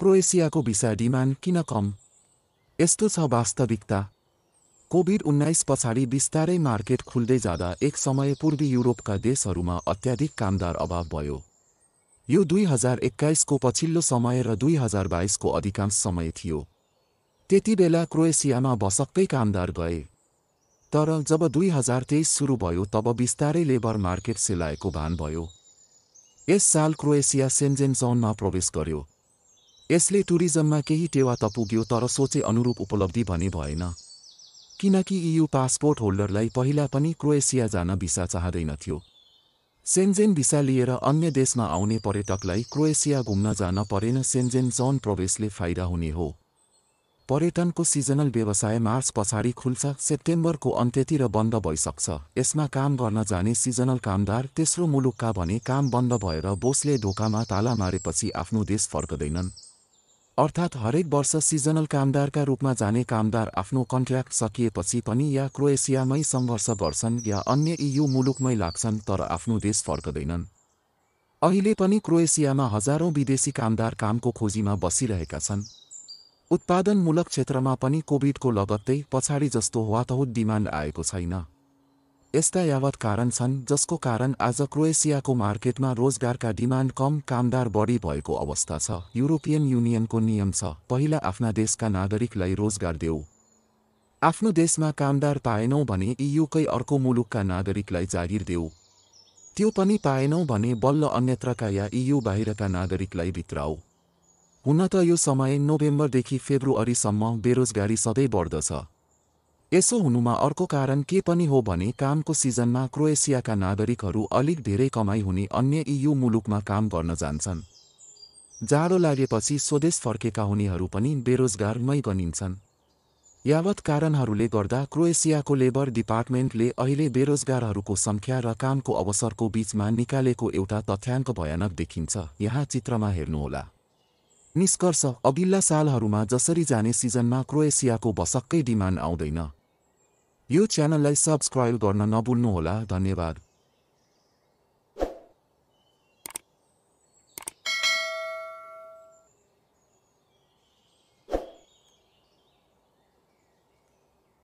क्रोएसियाको visa demand किन कम यस्तो छ वास्तविकता कोभिड उन्नाइस पछाडि बिस्तारै मार्केट खुल्दै जाँदा एक समय पूर्वी युरोपका देशहरूमा अत्याधिक कामदार अभाव भयो यो दुई हजार एक्काइसको पछिल्लो समय र दुई हजार बाइसको अधिकांश समय थियो त्यति बेला क्रोएसियामा भसक्कै कामदार गए तर जब दुई हजार तेइस सुरु भयो तब बिस्तारै लेबर मार्केट सेलाएको भान भयो यस साल क्रोएसिया सेन्जेन जोनमा प्रवेश गर्यो यसले टुरिज्ममा केही टेवा त पुग्यो तर सोचे अनुरूप उपलब्धि भने भएन किनकि यु e पासपोर्ट होल्डरलाई पहिला पनि क्रोएसिया जान भिसा चाहँदैनथ्यो सेन्जेन भिसा लिएर अन्य देशमा आउने पर्यटकलाई क्रोएसिया घुम्न जान परेन सेन्जेन जोन प्रवेशले फाइदा हुने हो पर्यटनको सिजनल व्यवसाय मार्च पछाडि खुल्छ सेप्टेम्बरको अन्त्यतिर बन्द भइसक्छ यसमा काम गर्न जाने सिजनल कामदार तेस्रो मुलुकका भने काम बन्द भएर बोसले ढोकामा ताला मारेपछि आफ्नो देश फर्कदैनन् अर्थात् हरेक वर्ष सिजनल कामदारका रूपमा जाने कामदार आफ्नो कन्ट्र्याक्ट सकिएपछि पनि या क्रोएसियामै सङ्घर्ष गर्छन् या अन्य इयु मुलुकमै लाग्छन् तर आफ्नो देश फर्कदैनन् अहिले पनि क्रोएसियामा हजारौं विदेशी कामदार कामको खोजीमा बसिरहेका छन् उत्पादनमूलक क्षेत्रमा पनि कोभिडको लगत्तै पछाडि जस्तो वातहुत डिमान्ड आएको छैन यस्ता यावत कारण छन् जसको कारण आज क्रोएसियाको मार्केटमा रोजगारका डिमान्ड कम कामदार बढी भएको अवस्था छ युरोपियन युनियनको नियम छ पहिला आफ्ना देशका नागरिकलाई रोजगार देऊ आफ्नो देशमा कामदार पाएनौ भने इयुकै अर्को मुलुकका नागरिकलाई जागिर देऊ त्यो पनि पाएनौ भने बल्ल अन्यत्रका या इयु बाहिरका नागरिकलाई भित्राऊ हुन त यो समय नोभेम्बरदेखि फेब्रुअरीसम्म बेरोजगारी सधैँ बढ्दछ यसो हुनुमा अर्को कारण के पनि हो भने कामको सिजनमा क्रोएसियाका नागरिकहरू अलिक धेरै कमाई हुने अन्य इयु मुलुकमा काम गर्न जान्छन् जाडो लागेपछि स्वदेश फर्केका हुनेहरू पनि बेरोजगारमै गनिन्छन् यावत कारणहरूले गर्दा क्रोएसियाको लेबर डिपार्टमेन्टले अहिले बेरोजगारहरूको सङ्ख्या र कामको अवसरको बीचमा निकालेको एउटा तथ्याङ्क भयानक देखिन्छ यहाँ चित्रमा हेर्नुहोला निष्कर्ष अघिल्ला सालहरूमा जसरी जाने सिजनमा क्रोएसियाको भसक्कै डिमान्ड आउँदैन यो च्यानललाई सब्सक्राइब गर्न नभुल्नुहोला धन्यवाद